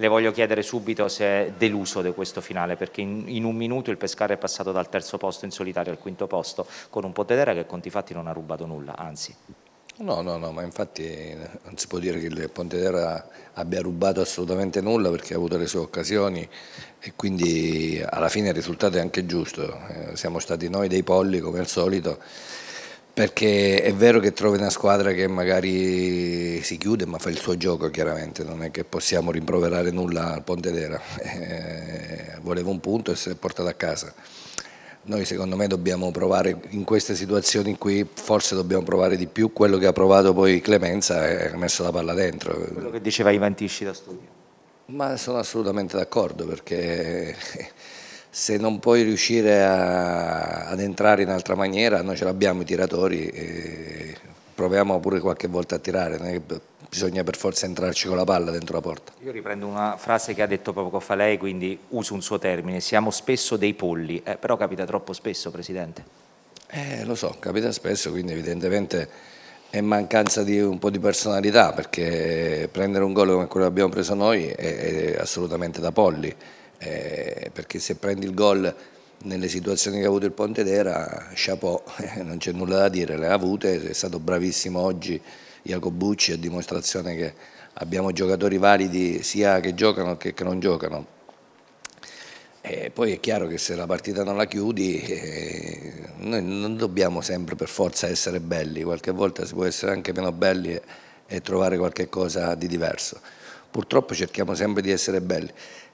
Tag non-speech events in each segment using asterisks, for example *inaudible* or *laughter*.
le voglio chiedere subito se è deluso di questo finale, perché in, in, un minuto il Pescara è passato dal terzo posto in solitario al quinto posto, con un Potetera che conti fatti non ha rubato nulla, anzi. No, no, no, ma infatti eh, non si può dire che il Pontedera abbia rubato assolutamente nulla perché ha avuto le sue occasioni e quindi alla fine il risultato è anche giusto. Eh, siamo stati noi dei polli come al solito perché è vero che trovi una squadra che magari si chiude ma fa il suo gioco chiaramente, non è che possiamo rimproverare nulla al Pontedera, *laughs* eh, voleva un punto e si è portato a casa. Noi secondo me dobbiamo provare in queste situazioni qui, forse dobbiamo provare di più quello che ha provato poi Clemenza e eh, ha messo la palla dentro. Quello che diceva Ivan Tisci da studio. Ma sono assolutamente d'accordo perché *laughs* se non puoi riuscire a, ad entrare in altra maniera, noi ce l'abbiamo i tiratori, e proviamo pure qualche volta a tirare, bisogna per forza entrarci con la palla dentro la porta. Io riprendo una frase che ha detto poco fa lei, quindi uso un suo termine, siamo spesso dei polli, eh, però capita troppo spesso Presidente. Eh, lo so, capita spesso, quindi evidentemente è mancanza di un po' di personalità perché prendere un gol come quello che abbiamo preso noi è, è assolutamente da polli eh, perché se prendi il gol nelle situazioni che ha avuto il Pontedera, chapeau, *laughs* eh, non c'è nulla da dire, le ha avute, è stato bravissimo oggi Iacobucci, a dimostrazione che abbiamo giocatori validi sia che giocano che che non giocano. E eh, poi è chiaro che se la partita non la chiudi, eh, noi non dobbiamo sempre per forza essere belli, qualche volta si può essere anche meno belli e, e trovare qualche cosa di diverso. Purtroppo cerchiamo sempre di essere belli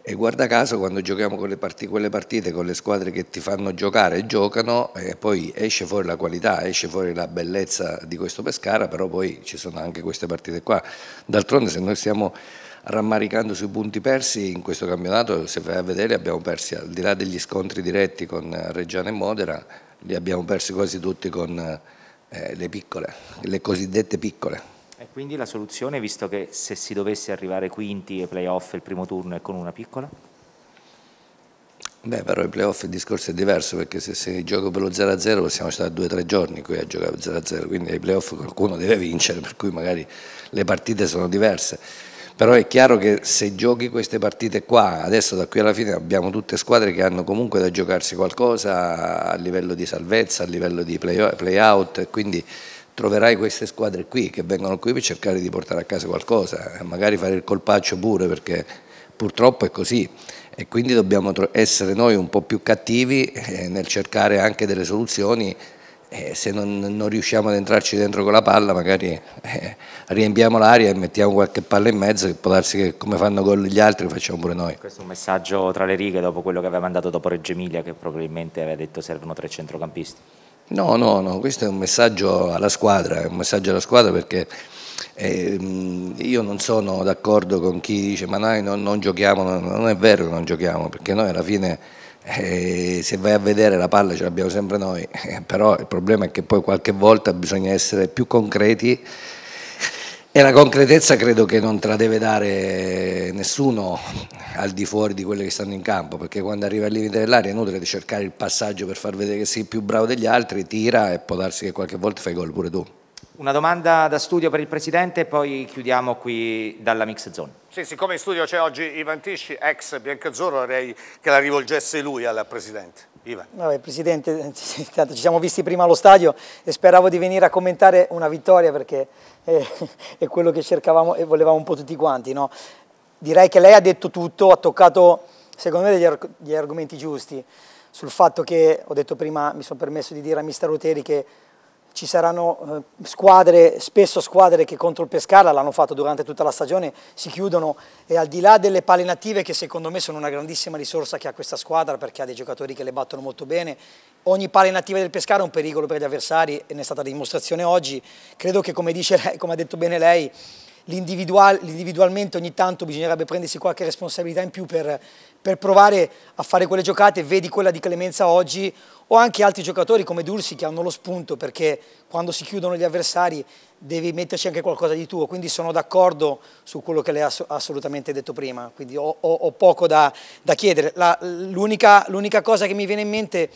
e guarda caso quando giochiamo con partite, quelle partite con le squadre che ti fanno giocare, giocano e poi esce fuori la qualità, esce fuori la bellezza di questo Pescara, però poi ci sono anche queste partite qua. D'altronde se noi stiamo rammaricando sui punti persi in questo campionato, se vai a vedere abbiamo persi al di là degli scontri diretti con Reggiano e Modera, li abbiamo persi quasi tutti con eh, le piccole, le cosiddette piccole. E quindi la soluzione, visto che se si dovesse arrivare quinti e playoff il primo turno è con una piccola? Beh, però i playoff il discorso è diverso perché se si gioca per lo 0-0 possiamo stare due o tre giorni qui a giocare 0-0, quindi ai playoff qualcuno deve vincere, per cui magari le partite sono diverse. Però è chiaro che se giochi queste partite qua, adesso da qui alla fine abbiamo tutte squadre che hanno comunque da giocarsi qualcosa a livello di salvezza, a livello di play-out, quindi troverai queste squadre qui che vengono qui per cercare di portare a casa qualcosa, eh, magari fare il colpaccio pure perché purtroppo è così e quindi dobbiamo essere noi un po' più cattivi eh, nel cercare anche delle soluzioni eh, se non, non, riusciamo ad entrarci dentro con la palla magari eh, riempiamo l'aria e mettiamo qualche palla in mezzo che può darsi che come fanno gol gli altri facciamo pure noi questo è un messaggio tra le righe dopo quello che aveva mandato dopo Reggio Emilia che probabilmente aveva detto servono tre centrocampisti No, no, no, questo è un messaggio alla squadra, è un messaggio alla squadra perché eh, io non sono d'accordo con chi dice ma noi non, non, giochiamo, non è vero che non giochiamo, perché noi alla fine eh, se vai a vedere la palla ce l'abbiamo sempre noi, eh, *laughs* però il problema è che poi qualche volta bisogna essere più concreti e la concretezza credo che non te la deve dare nessuno al di fuori di quelli che stanno in campo, perché quando arriva al limite dell'aria è inutile cercare il passaggio per far vedere che sei più bravo degli altri, tira e può darsi che qualche volta fai gol pure tu. Una domanda da studio per il Presidente e poi chiudiamo qui dalla Mix Zone. Sì, siccome in studio c'è oggi Ivan Tisci, ex Biancazzurro, vorrei che la rivolgesse lui al Presidente. Vabbè, Presidente, *laughs* tanto ci siamo visti prima allo stadio e speravo di venire a commentare una vittoria perché è, eh, *laughs* è quello che cercavamo e volevamo un po' tutti quanti. No? Direi che lei ha detto tutto, ha toccato secondo me degli, arg degli argomenti giusti sul fatto che, ho detto prima, mi sono permesso di dire a mister Roteri che ci saranno eh, squadre, spesso squadre che contro il Pescara, l'hanno fatto durante tutta la stagione, si chiudono e al di là delle pale native che secondo me sono una grandissima risorsa che ha questa squadra perché ha dei giocatori che le battono molto bene, ogni pale nativa del Pescara è un pericolo per gli avversari e ne è stata dimostrazione oggi, credo che come, dice lei, come ha detto bene lei, l'individualmente ogni tanto bisognerebbe prendersi qualche responsabilità in più per, per, provare a fare quelle giocate, vedi quella di Clemenza oggi, o anche altri giocatori come Dursi che hanno lo spunto perché quando si chiudono gli avversari devi metterci anche qualcosa di tuo, quindi sono d'accordo su quello che lei ha assolutamente detto prima, quindi ho, ho, ho poco da, da chiedere. l'unica, l'unica, cosa che mi viene in mente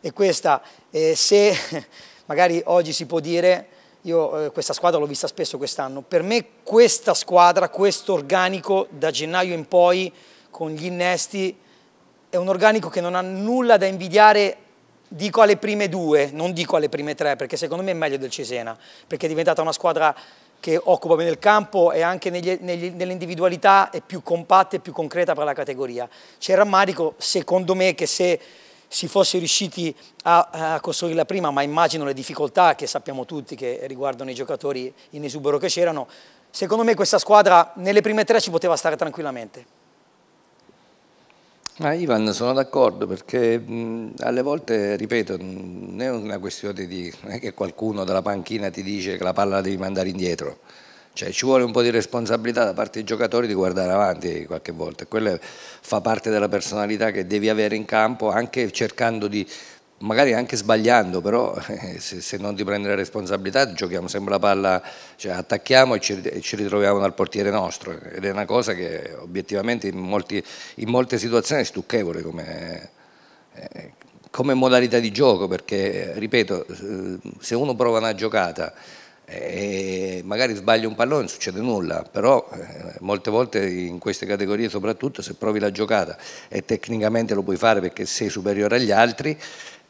è questa, eh, se *laughs* magari oggi si può dire io eh, questa squadra l'ho vista spesso quest'anno. Per me questa squadra, questo organico da gennaio in poi con gli innesti è un organico che non ha nulla da invidiare dico alle prime due, non dico alle prime tre, perché secondo me è meglio del Cesena, perché è diventata una squadra che occupa bene il campo e anche negli, negli, nell'individualità è più compatta e più concreta per la categoria. C'è il rammarico, secondo me, che se si fosse riusciti a, a costruire la prima, ma immagino le difficoltà che sappiamo tutti che riguardano i giocatori in esubero che c'erano, secondo me questa squadra nelle prime tre ci poteva stare tranquillamente. Ma Ivan, sono d'accordo perché mh, alle volte, ripeto, non è una questione di non è che qualcuno dalla panchina ti dice che la palla la devi mandare indietro cioè, ci vuole un po' di responsabilità da parte dei giocatori di guardare avanti qualche volta, quello fa parte della personalità che devi avere in campo anche cercando di, magari anche sbagliando, però eh, se, non ti prendi la responsabilità giochiamo sempre la palla, cioè attacchiamo e ci, ritroviamo dal portiere nostro ed è una cosa che obiettivamente in, molti, in molte situazioni è stucchevole come, eh, come modalità di gioco perché, ripeto, se uno prova una giocata e magari sbaglio un pallone, non succede nulla, però eh, molte volte in queste categorie soprattutto se provi la giocata e tecnicamente lo puoi fare perché sei superiore agli altri,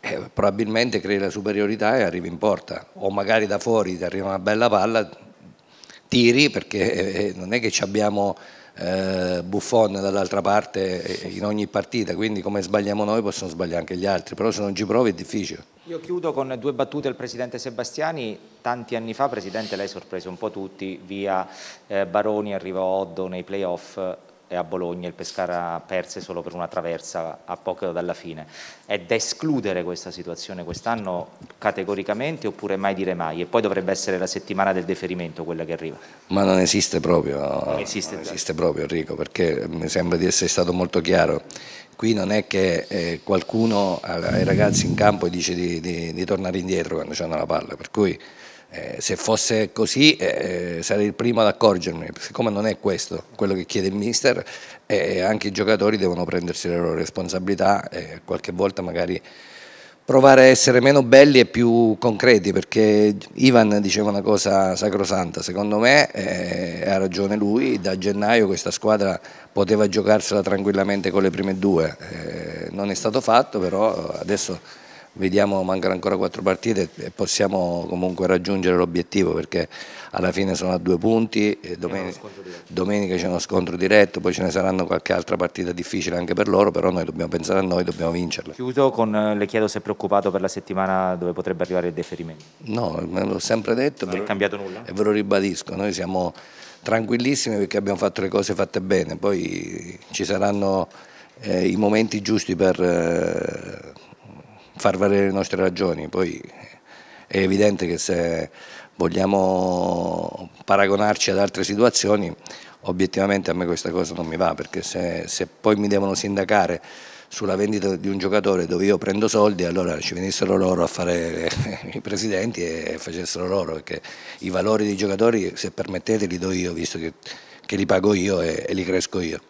eh, probabilmente crei la superiorità e arrivi in porta. O magari da fuori ti arriva una bella palla, tiri perché eh, non è che ci abbiamo eh, Buffon dall'altra parte in ogni partita, quindi come sbagliamo noi possono sbagliare anche gli altri, però se non ci provi è difficile. Io chiudo con due battute al Presidente Sebastiani, tanti anni fa Presidente lei sorprese un po' tutti via eh, Baroni, arriva Oddo nei playoff, e a Bologna il Pescara perse solo per una traversa a poco dalla fine. È da escludere questa situazione quest'anno categoricamente oppure mai dire mai? E poi dovrebbe essere la settimana del deferimento quella che arriva. Ma non esiste proprio, non esiste, non esiste proprio Enrico, perché mi sembra di essere stato molto chiaro qui non è che eh, qualcuno ai ragazzi in campo dice di, di, di tornare indietro quando hanno la palla, per cui eh, se fosse così eh, eh, sarei il primo ad accorgermi, siccome non è questo quello che chiede il mister, eh, eh anche i giocatori devono prendersi le loro responsabilità e eh, qualche volta magari provare a essere meno belli e più concreti, perché Ivan diceva una cosa sacrosanta, secondo me ha ragione lui, da gennaio questa squadra poteva giocarsela tranquillamente con le prime due, non è stato fatto però adesso vediamo mancano ancora quattro partite e possiamo comunque raggiungere l'obiettivo perché alla fine sono a due punti domenica, domenica c'è uno scontro diretto poi ce ne saranno qualche altra partita difficile anche per loro però noi dobbiamo pensare a noi dobbiamo vincerla Chiudo con eh, le chiedo se è preoccupato per la settimana dove potrebbe arrivare il deferimento no me l'ho sempre detto non è cambiato nulla e ve lo ribadisco noi siamo tranquillissimi perché abbiamo fatto le cose fatte bene poi ci saranno eh, i momenti giusti per eh, far valere le nostre ragioni. Poi è evidente che se vogliamo paragonarci ad altre situazioni, obiettivamente a me questa cosa non mi va, perché se, se poi mi devono sindacare sulla vendita di un giocatore dove io prendo soldi, allora ci venissero loro a fare *laughs* i presidenti e facessero loro, perché i valori dei giocatori, se permettete, li do io, visto che, che li pago io e, e li cresco io.